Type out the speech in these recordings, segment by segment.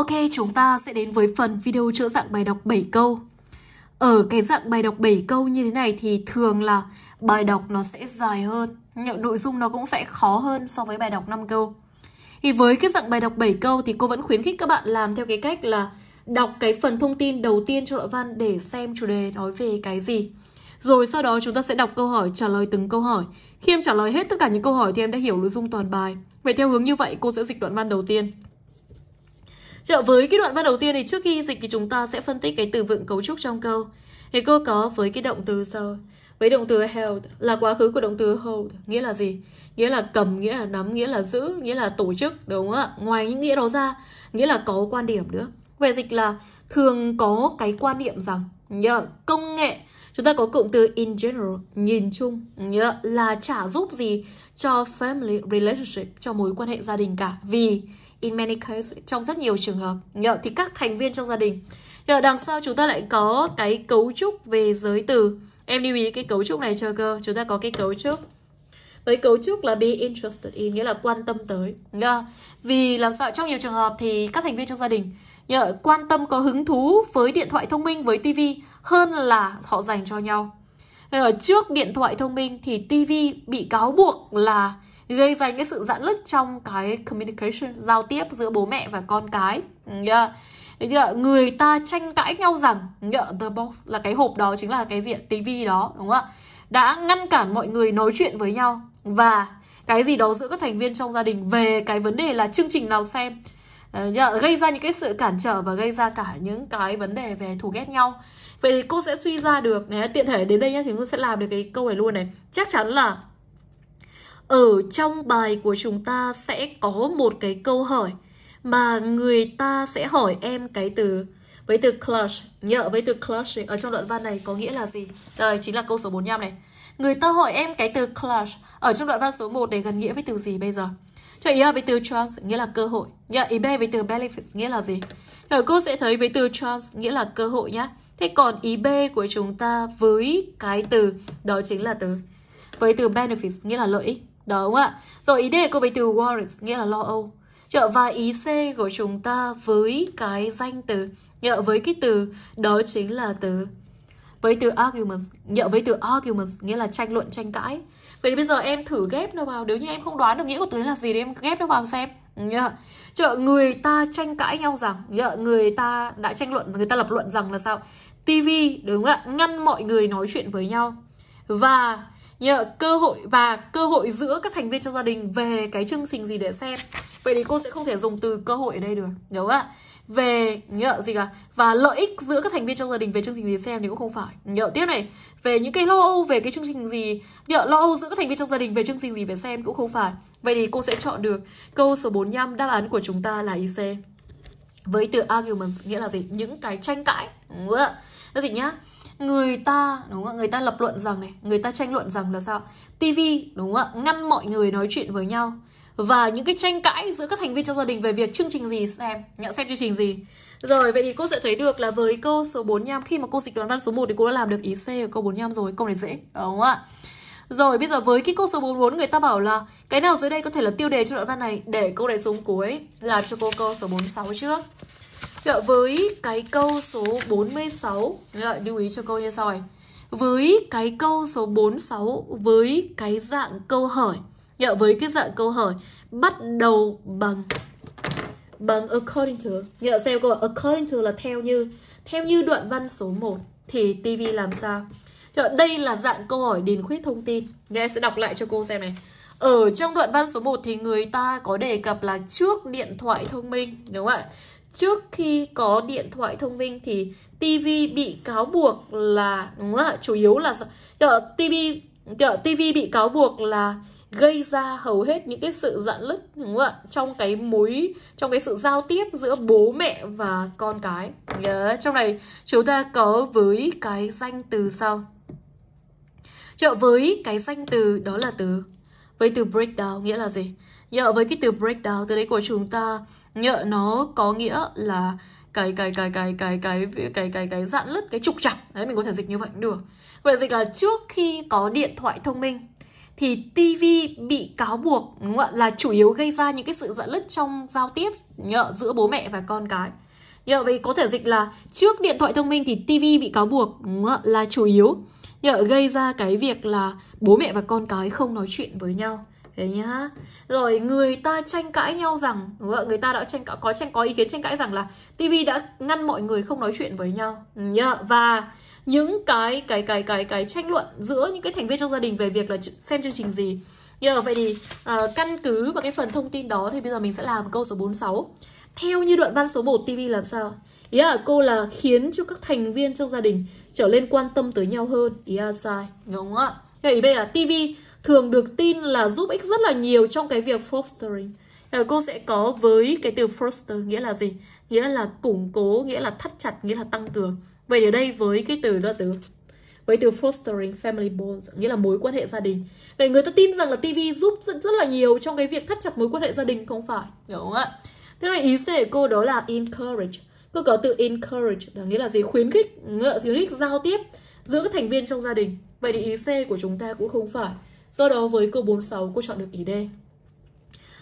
Ok, chúng ta sẽ đến với phần video chữa dạng bài đọc 7 câu. Ở cái dạng bài đọc 7 câu như thế này thì thường là bài đọc nó sẽ dài hơn, nội dung nó cũng sẽ khó hơn so với bài đọc 5 câu. Thì với cái dạng bài đọc 7 câu thì cô vẫn khuyến khích các bạn làm theo cái cách là đọc cái phần thông tin đầu tiên trong đoạn văn để xem chủ đề nói về cái gì. Rồi sau đó chúng ta sẽ đọc câu hỏi, trả lời từng câu hỏi. Khi em trả lời hết tất cả những câu hỏi thì em đã hiểu nội dung toàn bài. Vậy theo hướng như vậy cô sẽ dịch đoạn văn đầu tiên. Chợ dạ, với cái đoạn văn đầu tiên thì trước khi dịch thì chúng ta sẽ phân tích cái từ vựng cấu trúc trong câu. Thì cô có với cái động từ sau. Với động từ held là quá khứ của động từ hold, nghĩa là gì? Nghĩa là cầm, nghĩa là nắm, nghĩa là giữ, nghĩa là tổ chức, đúng không ạ? Ngoài những nghĩa đó ra, nghĩa là có quan điểm nữa. Về dịch là thường có cái quan niệm rằng nhớ công nghệ chúng ta có cụm từ in general nhìn chung nhớ là chả giúp gì cho family relationship cho mối quan hệ gia đình cả vì in many cases trong rất nhiều trường hợp nhờ thì các thành viên trong gia đình nhờ đằng sau chúng ta lại có cái cấu trúc về giới từ em lưu ý cái cấu trúc này cho cơ chúng ta có cái cấu trúc với cấu trúc là be interested in nghĩa là quan tâm tới nhờ vì làm sao trong nhiều trường hợp thì các thành viên trong gia đình nhờ quan tâm có hứng thú với điện thoại thông minh với tivi hơn là họ dành cho nhau ở trước điện thoại thông minh thì tivi bị cáo buộc là gây ra cái sự giãn lứt trong cái communication giao tiếp giữa bố mẹ và con cái ừ, yeah. Yeah, người ta tranh cãi nhau rằng yeah, the box là cái hộp đó chính là cái diện tivi đó đúng không ạ đã ngăn cản mọi người nói chuyện với nhau và cái gì đó giữa các thành viên trong gia đình về cái vấn đề là chương trình nào xem yeah, gây ra những cái sự cản trở và gây ra cả những cái vấn đề về thù ghét nhau vậy thì cô sẽ suy ra được này tiện thể đến đây nhé thì cô sẽ làm được cái câu này luôn này chắc chắn là ở trong bài của chúng ta sẽ có một cái câu hỏi mà người ta sẽ hỏi em cái từ với từ clutch nhớ với từ clutch ở trong đoạn văn này có nghĩa là gì? Đây chính là câu số 45 này. Người ta hỏi em cái từ clutch ở trong đoạn văn số 1 để gần nghĩa với từ gì bây giờ? Cho ý là với từ chance nghĩa là cơ hội nhớ Ý B với từ benefit nghĩa là gì? Rồi cô sẽ thấy với từ chance nghĩa là cơ hội nhá. Thế còn ý B của chúng ta với cái từ đó chính là từ với từ benefits nghĩa là lợi ích. Đó không ạ? Rồi ý đề của bé từ worries nghĩa là lo âu. Chợ và ý C của chúng ta với cái danh từ, nhờ với cái từ đó chính là từ với từ arguments, nhờ với từ arguments nghĩa là tranh luận tranh cãi. Vậy bây giờ em thử ghép nó vào, nếu như em không đoán được nghĩa của từ là gì thì em ghép nó vào xem. Nhờ. Chợ người ta tranh cãi nhau rằng, nhờ người ta đã tranh luận, người ta lập luận rằng là sao? TV đúng không ạ? Ngăn mọi người nói chuyện với nhau. Và như cơ hội và cơ hội giữa các thành viên trong gia đình về cái chương trình gì để xem vậy thì cô sẽ không thể dùng từ cơ hội ở đây được nhớ ạ về nhớ gì cả và lợi ích giữa các thành viên trong gia đình về chương trình gì xem thì cũng không phải nhớ tiếp này về những cái lo âu về cái chương trình gì nhớ lo âu giữa các thành viên trong gia đình về chương trình gì về xem cũng không phải vậy thì cô sẽ chọn được câu số 45 đáp án của chúng ta là IC với từ arguments nghĩa là gì những cái tranh cãi đúng không ạ nó dịch nhá người ta đúng không người ta lập luận rằng này người ta tranh luận rằng là sao TV đúng không ạ ngăn mọi người nói chuyện với nhau và những cái tranh cãi giữa các thành viên trong gia đình về việc chương trình gì xem nhận xem chương trình gì rồi vậy thì cô sẽ thấy được là với câu số 4 nham khi mà cô dịch đoán văn số 1 thì cô đã làm được ý C ở câu 4 nham rồi câu này dễ đúng không ạ rồi bây giờ với cái câu số 44 người ta bảo là cái nào dưới đây có thể là tiêu đề cho đoạn văn này để câu này xuống cuối làm cho cô câu số 46 trước rồi, dạ, với cái câu số 46 Rồi, lưu ý cho câu như sau này với cái câu số 46 với cái dạng câu hỏi nhờ dạ, với cái dạng câu hỏi bắt đầu bằng bằng according to nhờ dạ, xem câu according to là theo như theo như đoạn văn số 1 thì TV làm sao nhờ, đây là dạng câu hỏi điền khuyết thông tin Nghe sẽ đọc lại cho cô xem này ở trong đoạn văn số 1 thì người ta có đề cập là trước điện thoại thông minh đúng không ạ trước khi có điện thoại thông minh thì TV bị cáo buộc là đúng không ạ? Chủ yếu là TV TV bị cáo buộc là gây ra hầu hết những cái sự giận nứt đúng không ạ trong cái mối trong cái sự giao tiếp giữa bố mẹ và con cái yeah. trong này chúng ta có với cái danh từ sau trợ với cái danh từ đó là từ với từ breakdown nghĩa là gì nhờ với cái từ breakdown từ đấy của chúng ta nhợ nó có nghĩa là cái cái cái cái cái cái cái cái cái, cái dạn lứt cái trục trặc đấy mình có thể dịch như vậy được vậy dịch là trước khi có điện thoại thông minh thì TV bị cáo buộc đúng không là chủ yếu gây ra những cái sự dạn lứt trong giao tiếp nhợ giữa bố mẹ và con cái nhợ vì có thể dịch là trước điện thoại thông minh thì TV bị cáo buộc đúng không là chủ yếu nhợ gây ra cái việc là bố mẹ và con cái không nói chuyện với nhau thế nhá rồi người ta tranh cãi nhau rằng đúng không? người ta đã tranh cãi có tranh có ý kiến tranh cãi rằng là tivi đã ngăn mọi người không nói chuyện với nhau ừ, nhá và những cái cái cái cái cái tranh luận giữa những cái thành viên trong gia đình về việc là xem chương trình gì nhờ vậy thì uh, căn cứ vào cái phần thông tin đó thì bây giờ mình sẽ làm câu số 46 theo như đoạn văn số 1 TV làm sao ý là cô là khiến cho các thành viên trong gia đình trở lên quan tâm tới nhau hơn ý là sai đúng không ạ ý bây là TV thường được tin là giúp ích rất là nhiều trong cái việc fostering ờ, cô sẽ có với cái từ foster nghĩa là gì nghĩa là củng cố nghĩa là thắt chặt nghĩa là tăng cường vậy ở đây với cái từ đó từ với từ fostering family bonds nghĩa là mối quan hệ gia đình vậy người ta tin rằng là TV giúp rất, rất là nhiều trong cái việc thắt chặt mối quan hệ gia đình không phải hiểu không ạ thế này ý C của cô đó là encourage cô có từ encourage là nghĩa là gì khuyến khích khuyến khích giao tiếp giữa các thành viên trong gia đình vậy thì ý C của chúng ta cũng không phải Do đó với câu 46 cô chọn được ý D.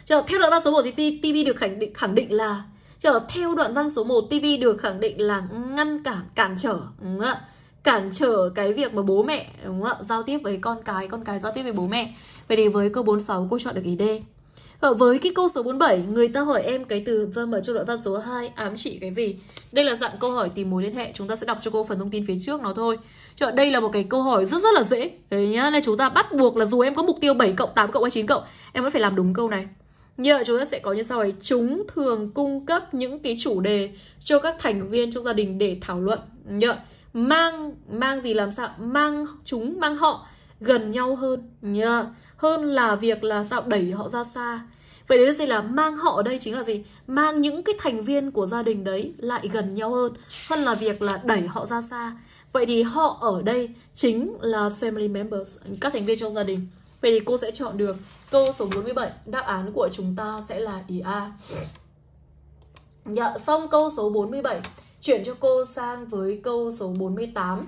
theo đoạn văn số 1 thì TV được khẳng định khẳng định là trường theo đoạn văn số 1 TV được khẳng định là ngăn cản cản trở đúng không ạ? cản trở cái việc mà bố mẹ đúng không ạ giao tiếp với con cái con cái giao tiếp với bố mẹ vậy thì với câu 46 cô chọn được ý D ở ờ, với cái câu số 47, người ta hỏi em cái từ vơ mở cho đoạn văn số 2 ám chỉ cái gì? Đây là dạng câu hỏi tìm mối liên hệ, chúng ta sẽ đọc cho cô phần thông tin phía trước nó thôi. Chứ đây là một cái câu hỏi rất rất là dễ. Đấy nhá, nên chúng ta bắt buộc là dù em có mục tiêu 7 cộng 8 cộng hay 9 cộng, em vẫn phải làm đúng câu này. Nhờ chúng ta sẽ có như sau ấy, chúng thường cung cấp những cái chủ đề cho các thành viên trong gia đình để thảo luận. nhớ mang mang gì làm sao? Mang chúng mang họ gần nhau hơn. Nhờ hơn là việc là sao đẩy họ ra xa vậy đấy là gì là mang họ ở đây chính là gì mang những cái thành viên của gia đình đấy lại gần nhau hơn hơn là việc là đẩy họ ra xa vậy thì họ ở đây chính là family members các thành viên trong gia đình vậy thì cô sẽ chọn được câu số 47 đáp án của chúng ta sẽ là ý a dạ xong câu số 47 chuyển cho cô sang với câu số 48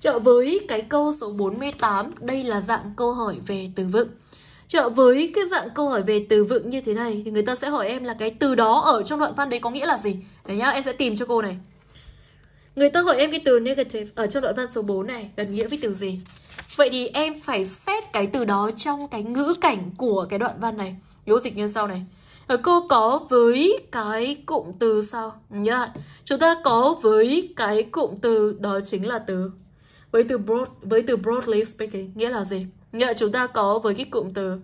Trợ với cái câu số 48, đây là dạng câu hỏi về từ vựng. Trợ với cái dạng câu hỏi về từ vựng như thế này thì người ta sẽ hỏi em là cái từ đó ở trong đoạn văn đấy có nghĩa là gì. Đấy nhá, em sẽ tìm cho cô này. Người ta hỏi em cái từ negative ở trong đoạn văn số 4 này gần nghĩa với từ gì? Vậy thì em phải xét cái từ đó trong cái ngữ cảnh của cái đoạn văn này. Yếu dịch như sau này. Ờ, cô có với cái cụm từ sau nhá. Chúng ta có với cái cụm từ đó chính là từ với từ broad với từ broadly speaking nghĩa là gì nghĩa là chúng ta có với cái cụm từ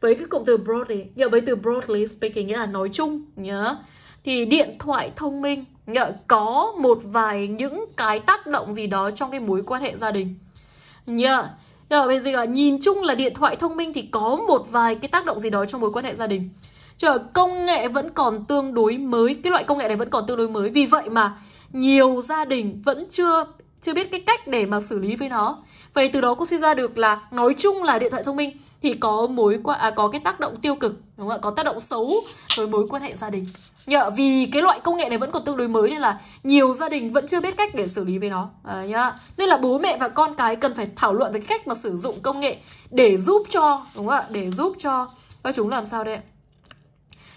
với cái cụm từ broadly nghĩa với từ broadly speaking nghĩa là nói chung nhớ thì điện thoại thông minh nghĩa có một vài những cái tác động gì đó trong cái mối quan hệ gia đình nhớ Giờ bây giờ là nhìn chung là điện thoại thông minh thì có một vài cái tác động gì đó trong mối quan hệ gia đình. Chờ công nghệ vẫn còn tương đối mới, cái loại công nghệ này vẫn còn tương đối mới. Vì vậy mà nhiều gia đình vẫn chưa chưa biết cái cách để mà xử lý với nó vậy từ đó cũng suy ra được là nói chung là điện thoại thông minh thì có mối à, có cái tác động tiêu cực đúng không ạ có tác động xấu với mối quan hệ gia đình nhờ vì cái loại công nghệ này vẫn còn tương đối mới nên là nhiều gia đình vẫn chưa biết cách để xử lý với nó à, nhá nên là bố mẹ và con cái cần phải thảo luận về cách mà sử dụng công nghệ để giúp cho đúng không ạ để giúp cho các chúng làm sao đấy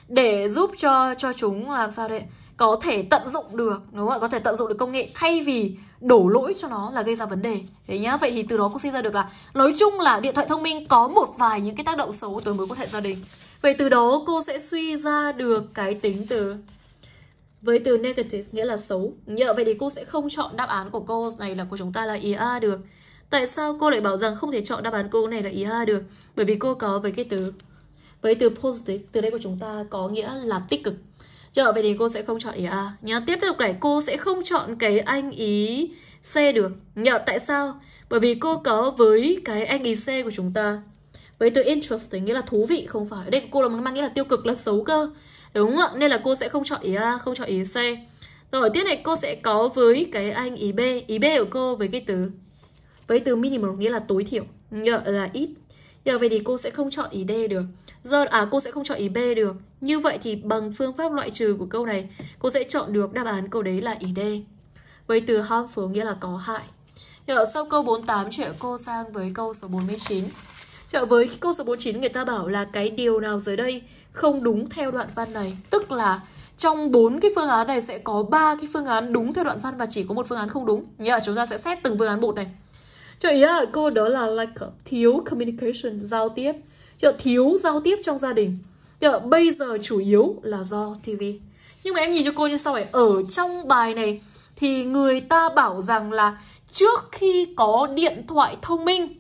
để giúp cho cho chúng làm sao đấy có thể tận dụng được đúng không ạ có thể tận dụng được công nghệ thay vì đổ lỗi cho nó là gây ra vấn đề thế nhá vậy thì từ đó cũng suy ra được là nói chung là điện thoại thông minh có một vài những cái tác động xấu tới mối quan hệ gia đình vậy từ đó cô sẽ suy ra được cái tính từ với từ negative nghĩa là xấu nhờ vậy thì cô sẽ không chọn đáp án của cô này là của chúng ta là ý a được tại sao cô lại bảo rằng không thể chọn đáp án cô này là ý a được bởi vì cô có với cái từ với từ positive từ đây của chúng ta có nghĩa là tích cực Trở về thì cô sẽ không chọn ý A nhá. Tiếp tục này, cô sẽ không chọn cái anh ý C được. Nhờ tại sao? Bởi vì cô có với cái anh ý C của chúng ta. Với từ interesting nghĩa là thú vị không phải. đây cô là mang nghĩa là tiêu cực là xấu cơ. Đúng ạ, nên là cô sẽ không chọn ý A, không chọn ý C. Rồi tiếp này cô sẽ có với cái anh ý B. Ý B của cô với cái từ với từ minimum nghĩa là tối thiểu, nhờ là ít. Giờ vậy thì cô sẽ không chọn ý D được do à, cô sẽ không chọn ý B được. Như vậy thì bằng phương pháp loại trừ của câu này, cô sẽ chọn được đáp án câu đấy là ý D. Với từ harmful nghĩa là có hại. Ở sau câu 48 chuyện cô sang với câu số 49. Trở với câu số 49 người ta bảo là cái điều nào dưới đây không đúng theo đoạn văn này, tức là trong bốn cái phương án này sẽ có ba cái phương án đúng theo đoạn văn và chỉ có một phương án không đúng. Nghĩa là chúng ta sẽ xét từng phương án một này. Cho ý là cô đó là like thiếu communication, giao tiếp thiếu giao tiếp trong gia đình bây giờ chủ yếu là do TV nhưng mà em nhìn cho cô như sau này ở trong bài này thì người ta bảo rằng là trước khi có điện thoại thông minh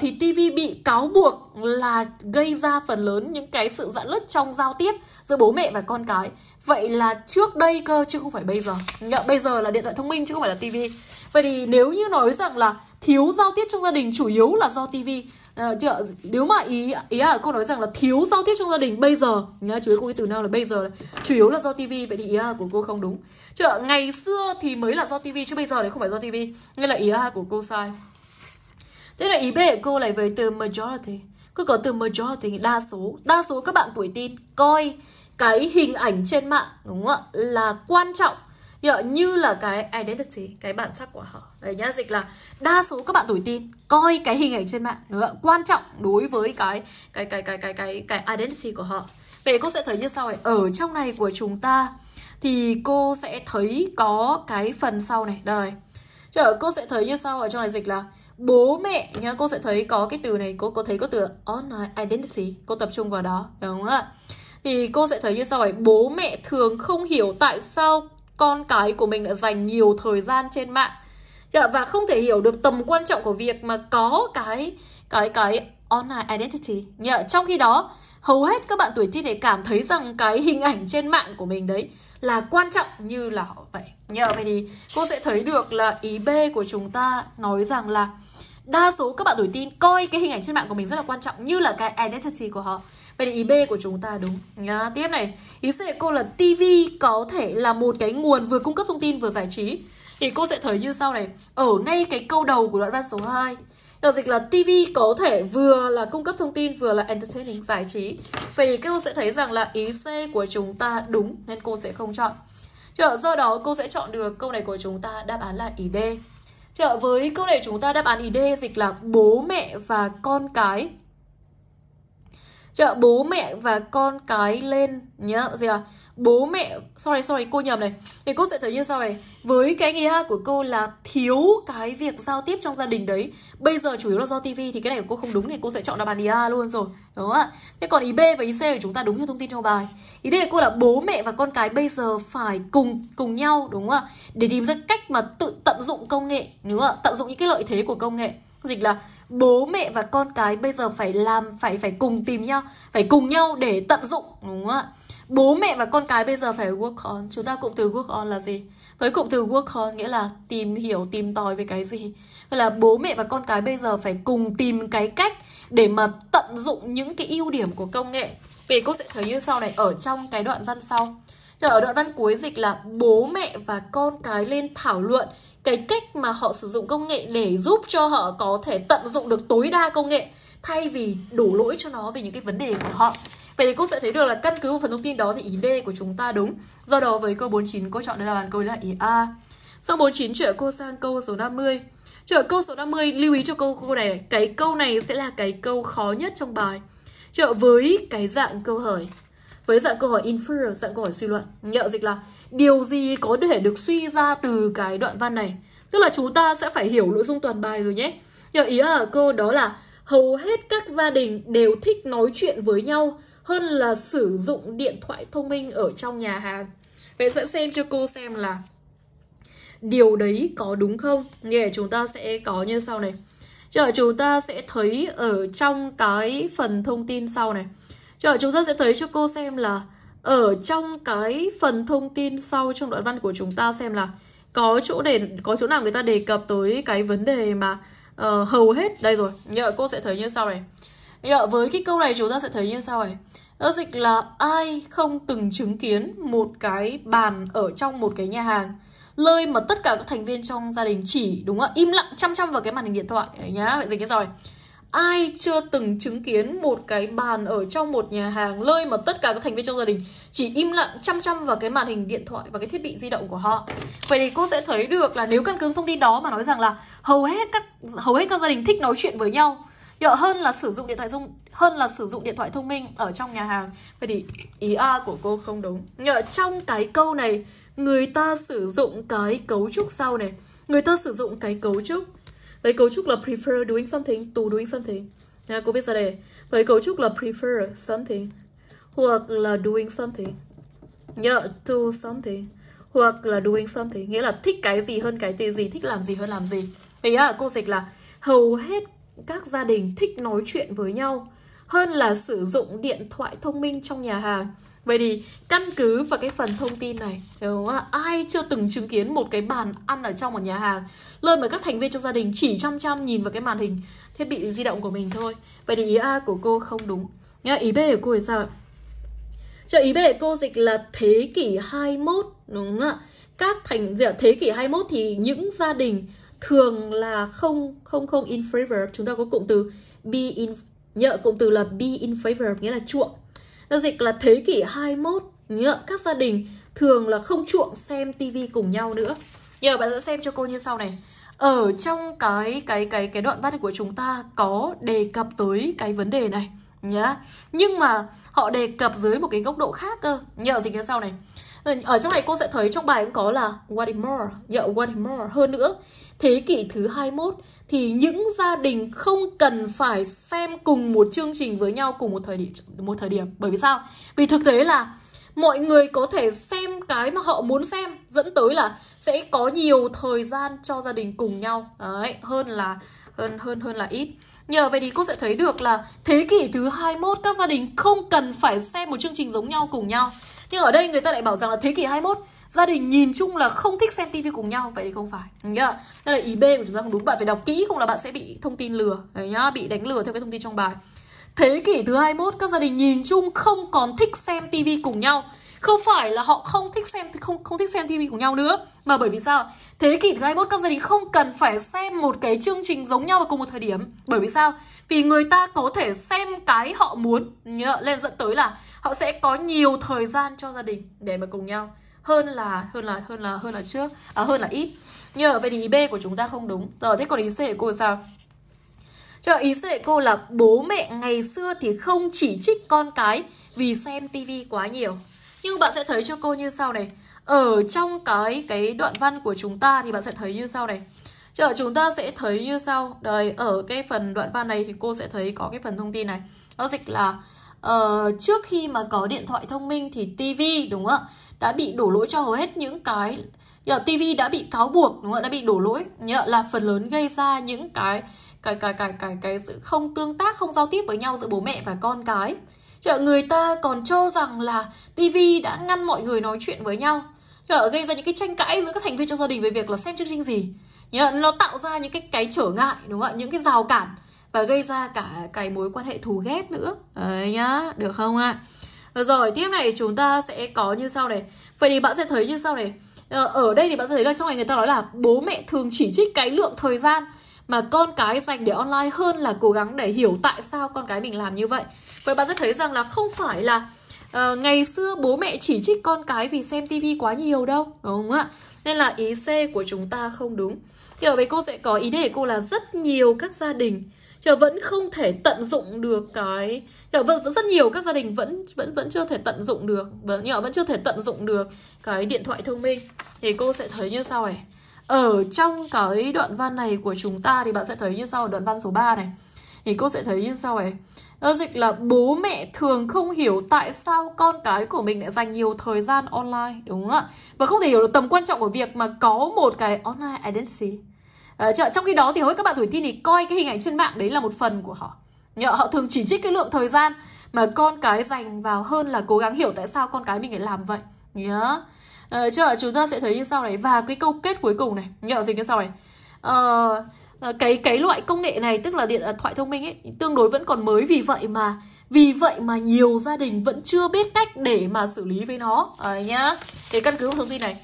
thì TV bị cáo buộc là gây ra phần lớn những cái sự giãn lứt trong giao tiếp giữa bố mẹ và con cái vậy là trước đây cơ chứ không phải bây giờ bây giờ là điện thoại thông minh chứ không phải là TV vậy thì nếu như nói rằng là thiếu giao tiếp trong gia đình chủ yếu là do TV à, ờ, chị ạ nếu mà ý ý là cô nói rằng là thiếu giao tiếp trong gia đình bây giờ nhá chú ý cô cái từ nào là bây giờ chủ yếu là do tivi vậy thì ý là của cô không đúng chị ngày xưa thì mới là do tivi chứ bây giờ đấy không phải do tivi nên là ý là của cô sai thế là ý b của cô lại về từ majority cứ có từ majority đa số đa số các bạn tuổi tin coi cái hình ảnh trên mạng đúng không ạ là quan trọng như là cái identity cái bản sắc của họ đấy nhá dịch là đa số các bạn tuổi tin coi cái hình ảnh trên mạng nó quan trọng đối với cái cái cái cái cái cái cái identity của họ vậy cô sẽ thấy như sau này ở trong này của chúng ta thì cô sẽ thấy có cái phần sau này đây chờ cô sẽ thấy như sau ở trong này dịch là bố mẹ nhá cô sẽ thấy có cái từ này cô có thấy có từ online identity cô tập trung vào đó đúng không ạ thì cô sẽ thấy như sau ấy bố mẹ thường không hiểu tại sao con cái của mình đã dành nhiều thời gian trên mạng dạ, và không thể hiểu được tầm quan trọng của việc mà có cái cái cái online identity nhờ dạ, trong khi đó hầu hết các bạn tuổi teen này cảm thấy rằng cái hình ảnh trên mạng của mình đấy là quan trọng như là họ vậy nhờ dạ, vậy thì cô sẽ thấy được là ý b của chúng ta nói rằng là đa số các bạn tuổi tin coi cái hình ảnh trên mạng của mình rất là quan trọng như là cái identity của họ Vậy là ý B của chúng ta đúng Nhá, Tiếp này Ý C của cô là TV có thể là một cái nguồn vừa cung cấp thông tin vừa giải trí Thì cô sẽ thấy như sau này Ở ngay cái câu đầu của đoạn văn số 2 Đọc dịch là TV có thể vừa là cung cấp thông tin vừa là entertaining giải trí Vậy thì cô sẽ thấy rằng là ý C của chúng ta đúng nên cô sẽ không chọn Chợ do đó cô sẽ chọn được câu này của chúng ta đáp án là ý D Chợ với câu này chúng ta đáp án ý D dịch là bố mẹ và con cái chợ bố mẹ và con cái lên nhớ gì à bố mẹ sorry sorry cô nhầm này thì cô sẽ thấy như sau này với cái nghĩa của cô là thiếu cái việc giao tiếp trong gia đình đấy bây giờ chủ yếu là do tivi thì cái này của cô không đúng thì cô sẽ chọn đáp án ý A luôn rồi đúng không ạ thế còn ý B và ý C của chúng ta đúng như thông tin trong bài ý D của cô là bố mẹ và con cái bây giờ phải cùng cùng nhau đúng không ạ để tìm ra cách mà tự tận dụng công nghệ đúng không ạ tận dụng những cái lợi thế của công nghệ dịch là bố mẹ và con cái bây giờ phải làm phải phải cùng tìm nhau phải cùng nhau để tận dụng đúng không ạ bố mẹ và con cái bây giờ phải work on chúng ta cụm từ work on là gì với cụm từ work on nghĩa là tìm hiểu tìm tòi về cái gì vậy là bố mẹ và con cái bây giờ phải cùng tìm cái cách để mà tận dụng những cái ưu điểm của công nghệ vì cô sẽ thấy như sau này ở trong cái đoạn văn sau ở đoạn văn cuối dịch là bố mẹ và con cái lên thảo luận cái cách mà họ sử dụng công nghệ để giúp cho họ có thể tận dụng được tối đa công nghệ thay vì đổ lỗi cho nó về những cái vấn đề của họ Vậy thì cô sẽ thấy được là căn cứ vào phần thông tin đó thì ý D của chúng ta đúng. Do đó với câu 49 cô chọn đó là bàn câu là ý A. Sau 49 chuyển cô sang câu số 50. Trở câu số 50 lưu ý cho câu cô này, cái câu này sẽ là cái câu khó nhất trong bài. Trở với cái dạng câu hỏi. Với dạng câu hỏi infer, dạng câu hỏi suy luận, nhận dịch là điều gì có thể được suy ra từ cái đoạn văn này tức là chúng ta sẽ phải hiểu nội dung toàn bài rồi nhé hiểu ý ở cô đó là hầu hết các gia đình đều thích nói chuyện với nhau hơn là sử dụng điện thoại thông minh ở trong nhà hàng vậy sẽ xem cho cô xem là điều đấy có đúng không như chúng ta sẽ có như sau này chờ chúng ta sẽ thấy ở trong cái phần thông tin sau này chờ chúng ta sẽ thấy cho cô xem là ở trong cái phần thông tin sau trong đoạn văn của chúng ta xem là có chỗ để có chỗ nào người ta đề cập tới cái vấn đề mà uh, hầu hết đây rồi nhờ cô sẽ thấy như sau này nhờ dạ, với cái câu này chúng ta sẽ thấy như sau này nó dịch là ai không từng chứng kiến một cái bàn ở trong một cái nhà hàng lơi mà tất cả các thành viên trong gia đình chỉ đúng không im lặng chăm chăm vào cái màn hình điện thoại Đấy nhá vậy dịch cái rồi ai chưa từng chứng kiến một cái bàn ở trong một nhà hàng lơi mà tất cả các thành viên trong gia đình chỉ im lặng chăm chăm vào cái màn hình điện thoại và cái thiết bị di động của họ vậy thì cô sẽ thấy được là nếu căn cứ thông tin đó mà nói rằng là hầu hết các hầu hết các gia đình thích nói chuyện với nhau Dạ, hơn là sử dụng điện thoại thông hơn là sử dụng điện thoại thông minh ở trong nhà hàng. Vậy thì ý A của cô không đúng. Dạ, trong cái câu này người ta sử dụng cái cấu trúc sau này, người ta sử dụng cái cấu trúc với cấu trúc là prefer doing something to doing something. Nha, cô viết ra đây. Với cấu trúc là prefer something hoặc là doing something. Nhớ yeah, to something hoặc là doing something nghĩa là thích cái gì hơn cái gì thích làm gì hơn làm gì vì á cô dịch là hầu hết các gia đình thích nói chuyện với nhau hơn là sử dụng điện thoại thông minh trong nhà hàng Vậy thì căn cứ vào cái phần thông tin này đúng không? Ai chưa từng chứng kiến một cái bàn ăn ở trong một nhà hàng Lơn với các thành viên trong gia đình chỉ chăm chăm nhìn vào cái màn hình thiết bị di động của mình thôi Vậy thì ý A của cô không đúng nghe Ý B của cô thì sao ạ? Cho ý B của cô dịch là thế kỷ 21 đúng không ạ? Các thành gì dạ, thế kỷ 21 thì những gia đình thường là không không không in favor chúng ta có cụm từ be in nhớ cụm từ là be in favor nghĩa là chuộng nó dịch là thế kỷ 21, nhớ, các gia đình thường là không chuộng xem tivi cùng nhau nữa. Nhờ bạn sẽ xem cho cô như sau này. Ở trong cái cái cái cái đoạn văn của chúng ta có đề cập tới cái vấn đề này nhá. Nhưng mà họ đề cập dưới một cái góc độ khác cơ. Nhờ dịch như sau này. Ừ, ở trong này cô sẽ thấy trong bài cũng có là what is more, nhờ what is more hơn nữa. Thế kỷ thứ 21 thì những gia đình không cần phải xem cùng một chương trình với nhau cùng một thời điểm một thời điểm bởi vì sao vì thực tế là mọi người có thể xem cái mà họ muốn xem dẫn tới là sẽ có nhiều thời gian cho gia đình cùng nhau đấy hơn là hơn hơn hơn là ít nhờ vậy thì cô sẽ thấy được là thế kỷ thứ 21 các gia đình không cần phải xem một chương trình giống nhau cùng nhau nhưng ở đây người ta lại bảo rằng là thế kỷ 21 gia đình nhìn chung là không thích xem tivi cùng nhau vậy thì không phải đúng nhá đây là ý b của chúng ta không đúng bạn phải đọc kỹ không là bạn sẽ bị thông tin lừa đấy nhá bị đánh lừa theo cái thông tin trong bài thế kỷ thứ 21 các gia đình nhìn chung không còn thích xem tivi cùng nhau không phải là họ không thích xem không không thích xem tivi cùng nhau nữa mà bởi vì sao thế kỷ thứ 21 các gia đình không cần phải xem một cái chương trình giống nhau vào cùng một thời điểm bởi vì sao vì người ta có thể xem cái họ muốn nhớ lên dẫn tới là họ sẽ có nhiều thời gian cho gia đình để mà cùng nhau hơn là hơn là hơn là hơn là trước à, hơn là ít như vậy thì ý b của chúng ta không đúng rồi thế còn ý c của cô sao Chờ ý c dạy cô là bố mẹ ngày xưa thì không chỉ trích con cái vì xem tivi quá nhiều. Nhưng bạn sẽ thấy cho cô như sau này. Ở trong cái cái đoạn văn của chúng ta thì bạn sẽ thấy như sau này. Chờ chúng ta sẽ thấy như sau. đời ở cái phần đoạn văn này thì cô sẽ thấy có cái phần thông tin này. Nó dịch là uh, trước khi mà có điện thoại thông minh thì TV đúng không ạ đã bị đổ lỗi cho hầu hết những cái TV đã bị cáo buộc đúng không ạ đã bị đổ lỗi nhớ là phần lớn gây ra những cái cái cái cái cái cái sự không tương tác không giao tiếp với nhau giữa bố mẹ và con cái chợ người ta còn cho rằng là TV đã ngăn mọi người nói chuyện với nhau chợ gây ra những cái tranh cãi giữa các thành viên trong gia đình về việc là xem chương trình gì nhớ nó tạo ra những cái cái trở ngại đúng không ạ những cái rào cản và gây ra cả cái mối quan hệ thù ghét nữa đấy nhá được không ạ à? rồi tiếp này chúng ta sẽ có như sau này vậy thì bạn sẽ thấy như sau này ờ, ở đây thì bạn sẽ thấy là trong này người ta nói là bố mẹ thường chỉ trích cái lượng thời gian mà con cái dành để online hơn là cố gắng để hiểu tại sao con cái mình làm như vậy vậy bạn sẽ thấy rằng là không phải là uh, ngày xưa bố mẹ chỉ trích con cái vì xem tivi quá nhiều đâu đúng không ạ nên là ý c của chúng ta không đúng thì ở đây cô sẽ có ý đề của cô là rất nhiều các gia đình giờ vẫn không thể tận dụng được cái giờ vẫn, vẫn rất nhiều các gia đình vẫn vẫn vẫn chưa thể tận dụng được vẫn nhỏ vẫn chưa thể tận dụng được cái điện thoại thông minh thì cô sẽ thấy như sau này ở trong cái đoạn văn này của chúng ta thì bạn sẽ thấy như sau ở đoạn văn số 3 này thì cô sẽ thấy như sau này nó dịch là bố mẹ thường không hiểu tại sao con cái của mình lại dành nhiều thời gian online đúng không ạ và không thể hiểu được tầm quan trọng của việc mà có một cái online identity à, trong khi đó thì hầu hết các bạn tuổi teen thì coi cái hình ảnh trên mạng đấy là một phần của họ họ thường chỉ trích cái lượng thời gian mà con cái dành vào hơn là cố gắng hiểu tại sao con cái mình lại làm vậy nhớ yeah. Ờ, chúng ta sẽ thấy như sau này và cái câu kết cuối cùng này nhớ gì như sau này ờ, ờ, cái cái loại công nghệ này tức là điện thoại thông minh ấy tương đối vẫn còn mới vì vậy mà vì vậy mà nhiều gia đình vẫn chưa biết cách để mà xử lý với nó à, nhá cái căn cứ thông tin này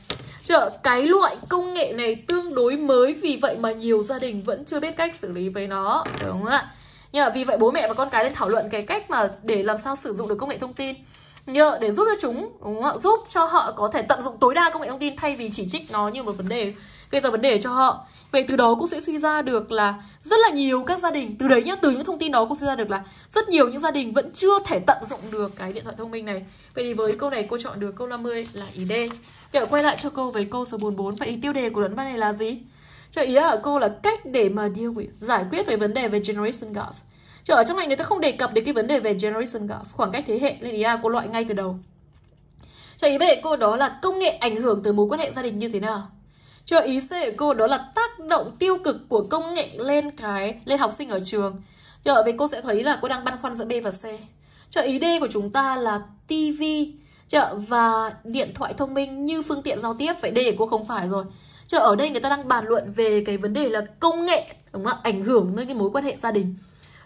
Chợ, cái loại công nghệ này tương đối mới vì vậy mà nhiều gia đình vẫn chưa biết cách xử lý với nó đúng không ạ nhờ vì vậy bố mẹ và con cái nên thảo luận cái cách mà để làm sao sử dụng được công nghệ thông tin nhờ để giúp cho chúng đúng không ạ giúp cho họ có thể tận dụng tối đa công nghệ thông tin thay vì chỉ trích nó như một vấn đề gây ra vấn đề cho họ vậy từ đó cũng sẽ suy ra được là rất là nhiều các gia đình từ đấy nhá từ những thông tin đó cũng suy ra được là rất nhiều những gia đình vẫn chưa thể tận dụng được cái điện thoại thông minh này vậy thì với câu này cô chọn được câu 50 là ý D để quay lại cho câu với câu số 44 vậy thì tiêu đề của luận văn này là gì cho ý ở cô là cách để mà deal with, giải quyết về vấn đề về generation gap Chứ ở trong này người ta không đề cập đến cái vấn đề về generation gap, khoảng cách thế hệ nên ý là cô loại ngay từ đầu. Cho ý về cô đó là công nghệ ảnh hưởng tới mối quan hệ gia đình như thế nào? cho ý C của cô đó là tác động tiêu cực của công nghệ lên cái lên học sinh ở trường như vậy cô sẽ thấy là cô đang băn khoăn giữa B và C trợ ý D của chúng ta là TV chợ và điện thoại thông minh như phương tiện giao tiếp vậy D của cô không phải rồi chợ ở đây người ta đang bàn luận về cái vấn đề là công nghệ đúng không ạ ảnh hưởng đến cái mối quan hệ gia đình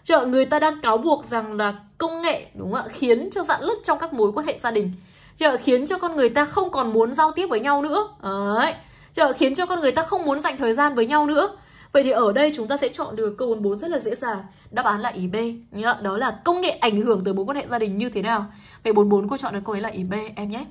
chợ người ta đang cáo buộc rằng là công nghệ đúng không ạ khiến cho dạn lứt trong các mối quan hệ gia đình chợ khiến cho con người ta không còn muốn giao tiếp với nhau nữa đấy chờ khiến cho con người ta không muốn dành thời gian với nhau nữa Vậy thì ở đây chúng ta sẽ chọn được câu 44 rất là dễ dàng. Đáp án là ý B. Đó là công nghệ ảnh hưởng tới mối quan hệ gia đình như thế nào. Vậy 44 cô chọn được câu ấy là ý B em nhé.